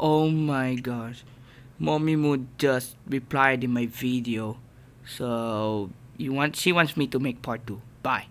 Oh my gosh. Mommy Mood just replied in my video. So you want she wants me to make part 2. Bye.